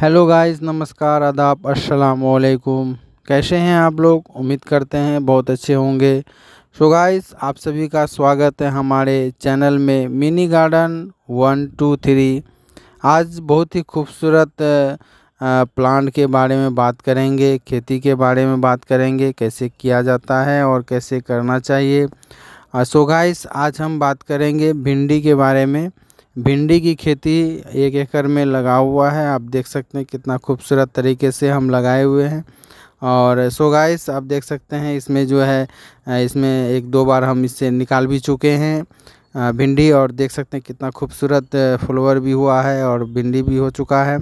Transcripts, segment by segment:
hello guys नमस्कार आदाब अस्सलाम वालेकुम कैसे हैं आप लोग उम्मीद करते हैं बहुत अच्छे होंगे सो so गाइस आप सभी का स्वागत है हमारे चैनल में mini garden one two three आज बहुत ही खूबसूरत प्लांट के बारे में बात करेंगे खेती के बारे में बात करेंगे कैसे किया जाता है और कैसे करना चाहिए सो so गाइस आज हम बात करेंगे भिंडी के बारे में भिंडी की खेती एक एकड़ में लगा हुआ है आप देख सकते हैं कितना खूबसूरत तरीके से हम लगाए हुए हैं और सो गाइस आप देख सकते हैं इसमें जो है इसमें एक दो बार हम इससे निकाल भी चुके हैं भिंडी और देख सकते हैं कितना खूबसूरत फ्लोवर भी हुआ है और भिंडी भी हो चुका है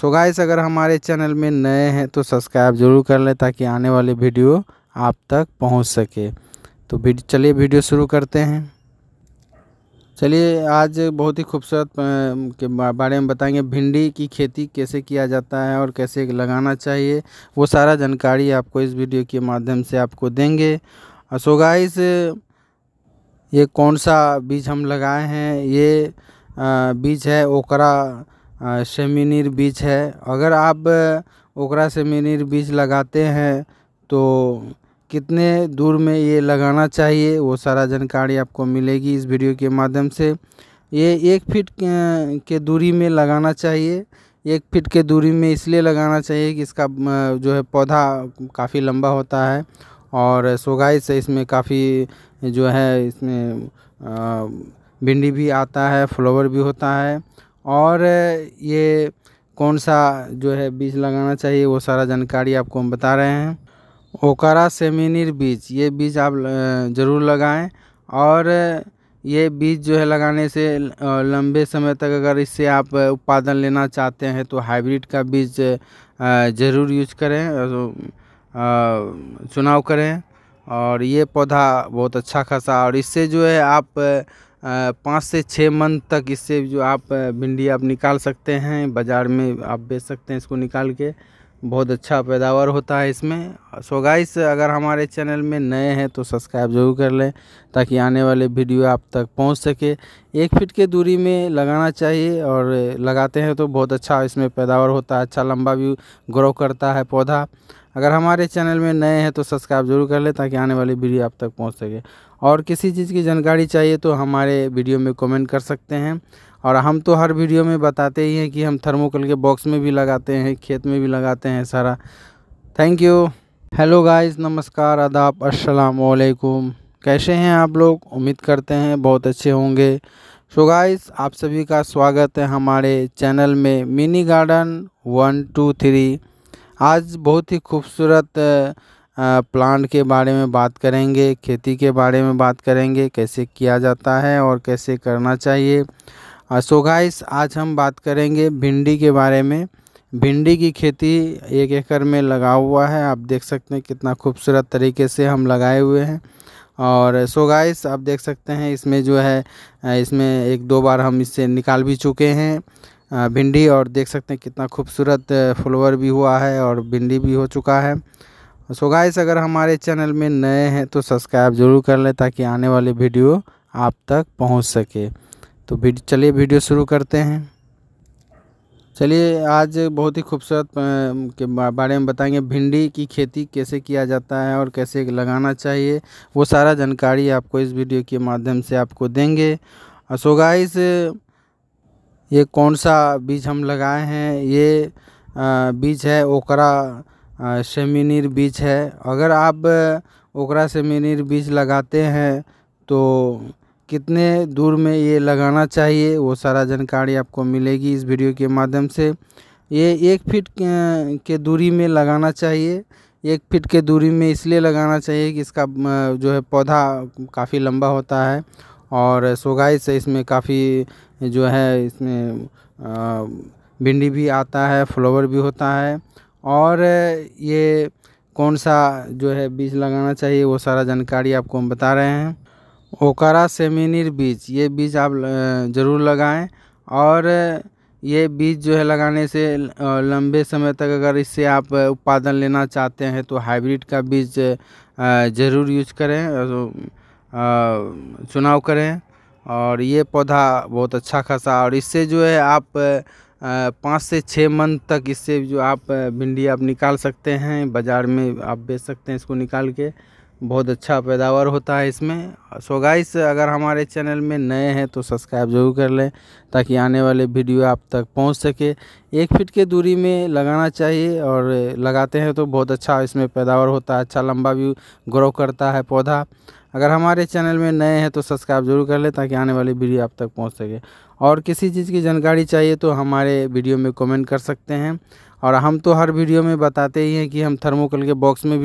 सो गाइस अगर हमारे चैनल में नए हैं तो सब्सक्राइब ज़रूर कर लें ताकि आने वाले वीडियो आप तक पहुँच सके तो चलिए वीडियो शुरू करते हैं चलिए आज बहुत ही खूबसूरत के बारे में बताएंगे भिंडी की खेती कैसे किया जाता है और कैसे लगाना चाहिए वो सारा जानकारी आपको इस वीडियो के माध्यम से आपको देंगे सो ये कौन सा बीज हम लगाए हैं ये बीज है ओकरा सेमिनिर बीज है अगर आप ओकरा सेमिनिर बीज लगाते हैं तो कितने दूर में ये लगाना चाहिए वो सारा जानकारी आपको मिलेगी इस वीडियो के माध्यम से ये एक फीट के दूरी में लगाना चाहिए एक फीट के दूरी में इसलिए लगाना चाहिए कि इसका जो है पौधा काफ़ी लंबा होता है और सोगाई से इसमें काफ़ी जो है इसमें भिंडी भी आता है फ्लावर भी होता है और ये कौन सा जो है बीज लगाना चाहिए वो सारा जानकारी आपको हम बता रहे हैं ओकारा सेमिनिर बीज ये बीज आप ज़रूर लगाएं और ये बीज जो है लगाने से लंबे समय तक अगर इससे आप उत्पादन लेना चाहते हैं तो हाइब्रिड का बीज ज़रूर यूज करें चुनाव करें और ये पौधा बहुत अच्छा खासा और इससे जो है आप पाँच से छः मंथ तक इससे जो आप भिंडी आप निकाल सकते हैं बाज़ार में आप बेच सकते हैं इसको निकाल के बहुत अच्छा पैदावार होता है इसमें सो गाइस अगर हमारे चैनल में नए हैं तो सब्सक्राइब जरूर कर लें ताकि आने वाले वीडियो आप तक पहुंच सके एक फीट के दूरी में लगाना चाहिए और लगाते हैं तो बहुत अच्छा इसमें पैदावार होता है अच्छा लंबा भी ग्रो करता है पौधा अगर हमारे चैनल में नए हैं तो सब्सक्राइब जरूर कर लें ताकि आने वाली वीडियो आप तक पहुंच सके और किसी चीज़ की जानकारी चाहिए तो हमारे वीडियो में कमेंट कर सकते हैं और हम तो हर वीडियो में बताते ही हैं कि हम थर्मोकोल के बॉक्स में भी लगाते हैं खेत में भी लगाते हैं सारा थैंक यू हेलो गाइज़ नमस्कार आदाब असलकुम कैसे हैं आप लोग उम्मीद करते हैं बहुत अच्छे होंगे सो so गाइस आप सभी का स्वागत है हमारे चैनल में mini garden one two three आज बहुत ही खूबसूरत प्लांट के बारे में बात करेंगे खेती के बारे में बात करेंगे कैसे किया जाता है और कैसे करना चाहिए सोगाइस आज हम बात करेंगे भिंडी के बारे में भिंडी की खेती एक एकड़ में लगा हुआ है आप देख सकते हैं कितना खूबसूरत तरीके से हम लगाए हुए हैं और सोगाइस आप देख सकते हैं इसमें जो है इसमें एक दो बार हम इससे निकाल भी चुके हैं भिंडी और देख सकते हैं कितना खूबसूरत फ्लोवर भी हुआ है और भिंडी भी हो चुका है सो गाइस अगर हमारे चैनल में नए हैं तो सब्सक्राइब ज़रूर कर लें ताकि आने वाले वीडियो आप तक पहुंच सके तो चलिए वीडियो शुरू करते हैं चलिए आज बहुत ही खूबसूरत के बारे में बताएंगे भिंडी की खेती कैसे किया जाता है और कैसे लगाना चाहिए वो सारा जानकारी आपको इस वीडियो के माध्यम से आपको देंगे सो गाइस ये कौन सा बीज हम लगाए हैं ये बीज है ओकरा सेमिनिर बीज है अगर आप ओकरा सेमिनिर बीज लगाते हैं तो कितने दूर में ये लगाना चाहिए वो सारा जानकारी आपको मिलेगी इस वीडियो के माध्यम से ये एक फीट के दूरी में लगाना चाहिए एक फीट के दूरी में इसलिए लगाना चाहिए कि इसका जो है पौधा काफ़ी लंबा होता है और सोगाई से इसमें काफ़ी जो है इसमें भिंडी भी आता है फ्लावर भी होता है और ये कौन सा जो है बीज लगाना चाहिए वो सारा जानकारी आपको हम बता रहे हैं ओकारा सेमिनिर बीज ये बीज आप ज़रूर लगाएं और ये बीज जो है लगाने से लंबे समय तक अगर इससे आप उत्पादन लेना चाहते हैं तो हाइब्रिड का बीज ज़रूर यूज करें चुनाव करें और ये पौधा बहुत अच्छा खासा और इससे जो है आप पाँच से छः मंथ तक इससे जो आप भिंडी आप निकाल सकते हैं बाज़ार में आप बेच सकते हैं इसको निकाल के बहुत अच्छा पैदावार होता है इसमें सो गाइस अगर हमारे चैनल में नए हैं तो सब्सक्राइब जरूर कर लें ताकि आने वाले वीडियो आप तक पहुंच सके एक फीट के दूरी में लगाना चाहिए और लगाते हैं तो बहुत अच्छा इसमें पैदावार होता है अच्छा लंबा भी ग्रो करता है पौधा अगर हमारे चैनल में नए हैं तो सब्सक्राइब जरूर कर लें ताकि आने वाली वीडियो आप तक पहुंच सके और किसी चीज़ की जानकारी चाहिए तो हमारे वीडियो में कमेंट कर सकते हैं और हम तो हर वीडियो में बताते ही हैं कि हम थर्मोकोल के बॉक्स में भी